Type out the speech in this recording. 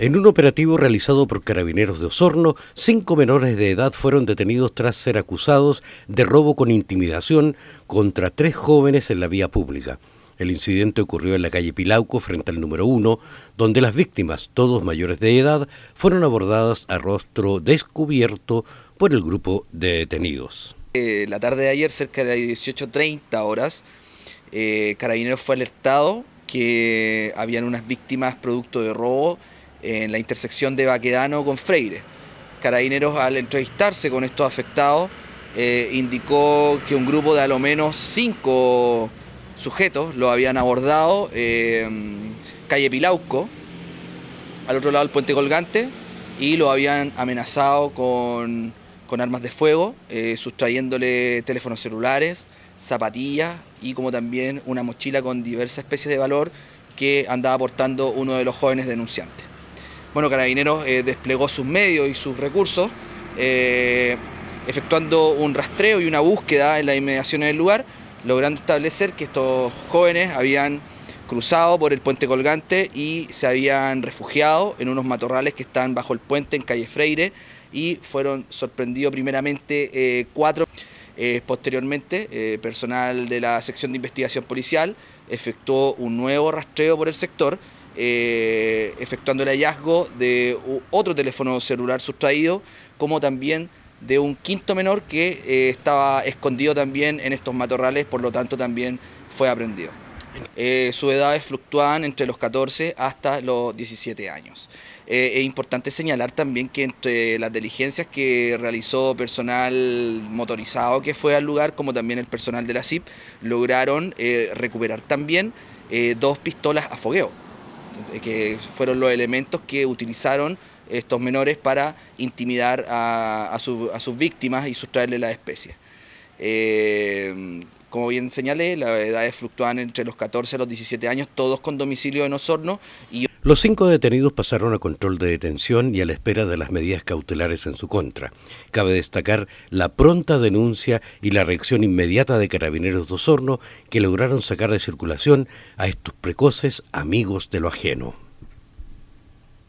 En un operativo realizado por carabineros de Osorno, cinco menores de edad fueron detenidos tras ser acusados de robo con intimidación contra tres jóvenes en la vía pública. El incidente ocurrió en la calle Pilauco, frente al número uno, donde las víctimas, todos mayores de edad, fueron abordadas a rostro descubierto por el grupo de detenidos. Eh, la tarde de ayer, cerca de las 18.30 horas, eh, Carabineros fue alertado que habían unas víctimas producto de robo en la intersección de Baquedano con Freire. Carabineros al entrevistarse con estos afectados eh, indicó que un grupo de a lo menos cinco sujetos lo habían abordado en calle Pilauco, al otro lado del puente colgante, y lo habían amenazado con, armas de fuego, eh, sustrayéndole teléfonos celulares, zapatillas y como también una mochila con diversas especies de valor que andaba portando uno de los jóvenes denunciantes bueno, Carabineros eh, desplegó sus medios y sus recursos, eh, efectuando un rastreo y una búsqueda en las inmediaciones del lugar, logrando establecer que estos jóvenes habían cruzado por el puente colgante y se habían refugiado en unos matorrales que están bajo el puente en calle Freire y fueron sorprendidos primeramente eh, cuatro. posteriormente, personal de la sección de investigación policial efectuó un nuevo rastreo por el sector eh, efectuando el hallazgo de otro teléfono celular sustraído, como también de un quinto menor que eh, estaba escondido también en estos matorrales, por lo tanto también fue aprendido. Eh, sus edades fluctúan entre los 14 hasta los 17 años. es importante señalar también que entre las diligencias que realizó personal motorizado que fue al lugar, como también el personal de la CIP, lograron recuperar también dos pistolas a fogueo que fueron los elementos que utilizaron estos menores para intimidar a, sus víctimas y sustraerle las especies. Eh, como bien señalé, las edades fluctúan entre los 14 y los 17 años, todos con domicilio en Osorno. Y... Los cinco detenidos pasaron a control de detención y a la espera de las medidas cautelares en su contra. Cabe destacar la pronta denuncia y la reacción inmediata de carabineros de Osorno que lograron sacar de circulación a estos precoces amigos de lo ajeno.